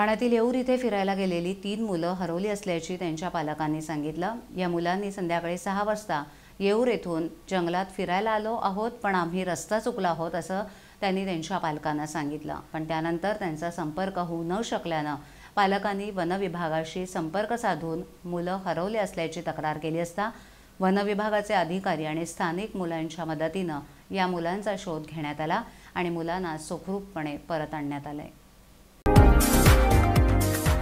ठाण्यातील येऊर इथे फिरायला गेलेली तीन मुलं हरवली असल्याची त्यांच्या पालकांनी सांगितलं या मुलांनी संध्याकाळी सहा वाजता येऊर येथून जंगलात फिरायला आलो आहोत पण आम्ही रस्ता चुकला आहोत असं त्यांनी त्यांच्या पालकांना सांगितलं पण त्यानंतर त्यांचा संपर्क होऊ न शकल्यानं पालकांनी वनविभागाशी संपर्क साधून मुलं हरवले असल्याची तक्रार केली असता वनविभागाचे अधिकारी आणि स्थानिक मुलांच्या मदतीनं या मुलांचा शोध घेण्यात आला आणि मुलांना सुखरूपपणे परत आणण्यात आलं आहे